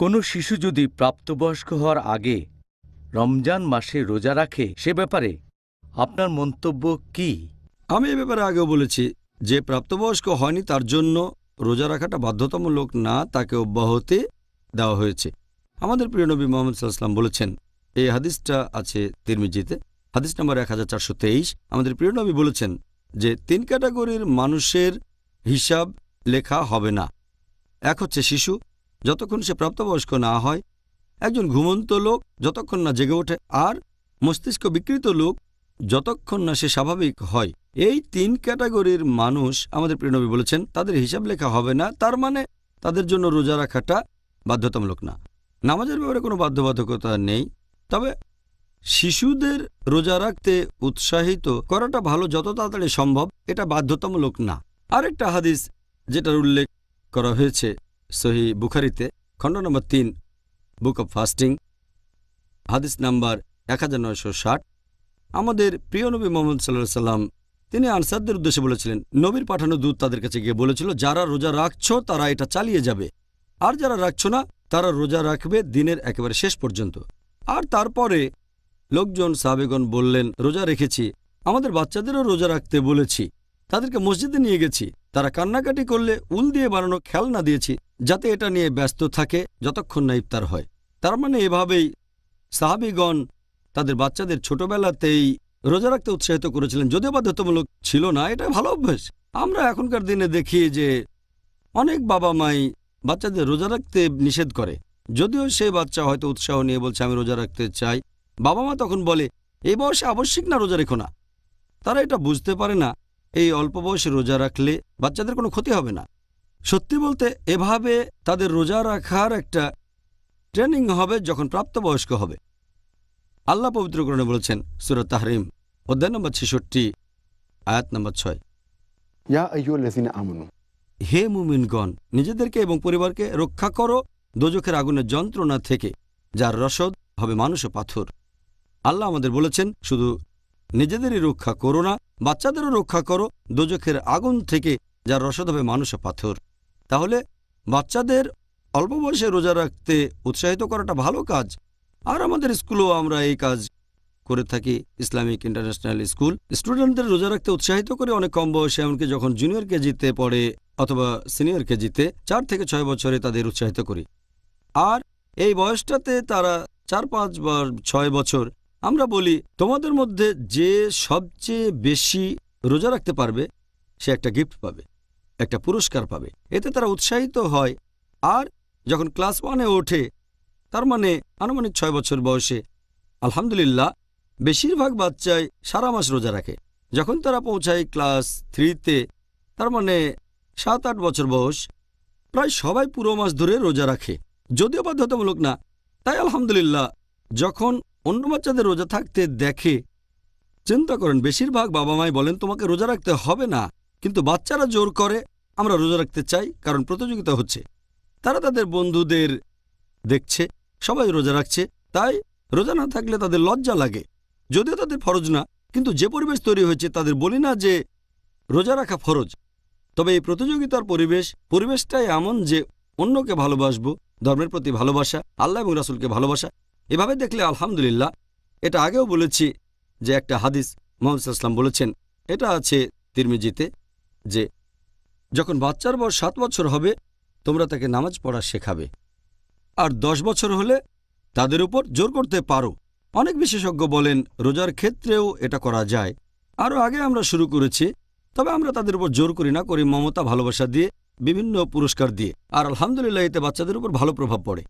কোনো শিশু যদি প্রাপ্তবয়স্ক হওয়ার আগে রমজান মাসে রোজা রাখে সে ব্যাপারে আপনার মন্তব্য কি আমি এ ব্যাপারে আগেও বলেছি যে প্রাপ্তবয়স্ক হয়নি তার জন্য রোজা রাখাটা বাধ্যতামূলক না তাকে অব্যাহতে দেওয়া হয়েছে আমাদের প্রিয় নবী মোহাম্মদ সাল্লাম বলেছেন এই হাদিসটা আছে তিরমিজিতে হাদিস নম্বর এক আমাদের প্রিয় নবী বলেছেন যে তিন ক্যাটাগরির মানুষের হিসাব লেখা হবে না এক হচ্ছে শিশু যতক্ষণ সে প্রাপ্তবয়স্ক না হয় একজন ঘুমন্ত লোক যতক্ষণ না জেগে ওঠে আর মস্তিষ্ক বিকৃত লোক যতক্ষণ না সে স্বাভাবিক হয় এই তিন ক্যাটাগরির মানুষ আমাদের প্রিয়নবী বলেছেন তাদের হিসাব লেখা হবে না তার মানে তাদের জন্য রোজা রাখাটা বাধ্যতামূলক না নামাজের ব্যাপারে কোনো বাধ্যবাধকতা নেই তবে শিশুদের রোজা রাখতে উৎসাহিত করাটা ভালো যত তাড়াতাড়ি সম্ভব এটা বাধ্যতামূলক না আরেকটা হাদিস যেটার উল্লেখ করা হয়েছে সহি বুখারিতে খণ্ড নম্বর তিন বুক অব ফাস্টিং হাদিস নাম্বার এক আমাদের প্রিয় নবী মোহাম্মদ সাল্লাহ সাল্লাম তিনি আনসারদের উদ্দেশ্যে বলেছিলেন নবীর পাঠানো দূত তাদের কাছে গিয়ে বলেছিল যারা রোজা রাখছ তারা এটা চালিয়ে যাবে আর যারা রাখছ না তারা রোজা রাখবে দিনের একেবারে শেষ পর্যন্ত আর তারপরে লোকজন সাবেগন বললেন রোজা রেখেছি আমাদের বাচ্চাদেরও রোজা রাখতে বলেছি তাদেরকে মসজিদে নিয়ে গেছি তারা কান্নাকাটি করলে উল দিয়ে বানানো খেলনা দিয়েছি যাতে এটা নিয়ে ব্যস্ত থাকে যতক্ষণ না ইফতার হয় তার মানে এভাবেই সাহাবিগণ তাদের বাচ্চাদের ছোটবেলাতেই রোজা রাখতে উৎসাহিত করেছিলেন যদিও বাধ্যতামূলক ছিল না এটা ভালো অভ্যেস আমরা এখনকার দিনে দেখি যে অনেক বাবা মাই বাচ্চাদের রোজা রাখতে নিষেধ করে যদিও সে বাচ্চা হয়তো উৎসাহ নিয়ে বলছে আমি রোজা রাখতে চাই বাবা মা তখন বলে এই বয়সে আবশ্যিক না রোজা রেখো না তারা এটা বুঝতে পারে না এই অল্প বয়সে রোজা রাখলে বাচ্চাদের কোনো ক্ষতি হবে না সত্যি বলতে এভাবে তাদের রোজা রাখার একটা ট্রেনিং হবে যখন প্রাপ্তবয়স্ক হবে আল্লাহ পবিত্রকরণে বলেছেন সুরত তাহরিম অধ্যায় নম্বর ছেষট্টি আয়াত নম্বর ছয় হে মুমিনগণ নিজেদেরকে এবং পরিবারকে রক্ষা করো দোজখের আগুনের যন্ত্রণা থেকে যার রসদ হবে মানুষ ও পাথর আল্লাহ আমাদের বলেছেন শুধু নিজেদেরই রক্ষা করো না বাচ্চাদেরও রক্ষা করো দোজখের আগুন থেকে যার রসদ হবে মানুষ ও পাথর তাহলে বাচ্চাদের অল্প বয়সে রোজা রাখতে উৎসাহিত করাটা ভালো কাজ আর আমাদের স্কুলেও আমরা এই কাজ করে থাকি ইসলামিক ইন্টারন্যাশনাল স্কুল স্টুডেন্টদের রোজা রাখতে উৎসাহিত করে অনেক কম বয়সে এমনকি যখন জুনিয়র কেজিতে পড়ে অথবা সিনিয়র কেজিতে চার থেকে ছয় বছরে তাদের উৎসাহিত করি আর এই বয়সটাতে তারা চার পাঁচ বার ছয় বছর আমরা বলি তোমাদের মধ্যে যে সবচেয়ে বেশি রোজা রাখতে পারবে সে একটা গিফট পাবে একটা পুরস্কার পাবে এতে তারা উৎসাহিত হয় আর যখন ক্লাস ওয়ানে ওঠে তার মানে আনুমানিক ছয় বছর বয়সে আলহামদুলিল্লাহ বেশিরভাগ বাচ্চাই সারা মাস রোজা রাখে যখন তারা পৌঁছায় ক্লাস থ্রিতে তার মানে সাত আট বছর বয়স প্রায় সবাই পুরো মাস ধরে রোজা রাখে যদিও বাধ্যতামূলক না তাই আলহামদুলিল্লাহ যখন অন্য বাচ্চাদের রোজা থাকতে দেখে চিন্তা করেন বেশিরভাগ বাবা মাই বলেন তোমাকে রোজা রাখতে হবে না কিন্তু বাচ্চারা জোর করে আমরা রোজা রাখতে চাই কারণ প্রতিযোগিতা হচ্ছে তারা তাদের বন্ধুদের দেখছে সবাই রোজা রাখছে তাই রোজা না থাকলে তাদের লজ্জা লাগে যদিও তাদের ফরজ না কিন্তু যে পরিবেশ তৈরি হয়েছে তাদের বলি না যে রোজা রাখা ফরজ তবে এই প্রতিযোগিতার পরিবেশ পরিবেশটাই এমন যে অন্যকে ভালোবাসব ধর্মের প্রতি ভালোবাসা আল্লাহ এবং রাসুলকে ভালোবাসা এভাবে দেখলে আলহামদুলিল্লাহ এটা আগেও বলেছি যে একটা হাদিস মোহাম্মদ ইসলাম বলেছেন এটা আছে তিরমিজিতে যে যখন বাচ্চার বয়স সাত বছর হবে তোমরা তাকে নামাজ পড়া শেখাবে আর দশ বছর হলে তাদের উপর জোর করতে পারো অনেক বিশেষজ্ঞ বলেন রোজার ক্ষেত্রেও এটা করা যায় আরও আগে আমরা শুরু করেছি তবে আমরা তাদের উপর জোর করি না করি মমতা ভালোবাসা দিয়ে বিভিন্ন পুরস্কার দিয়ে আর আলহামদুলিল্লাহ এতে বাচ্চাদের উপর ভালো প্রভাব পড়ে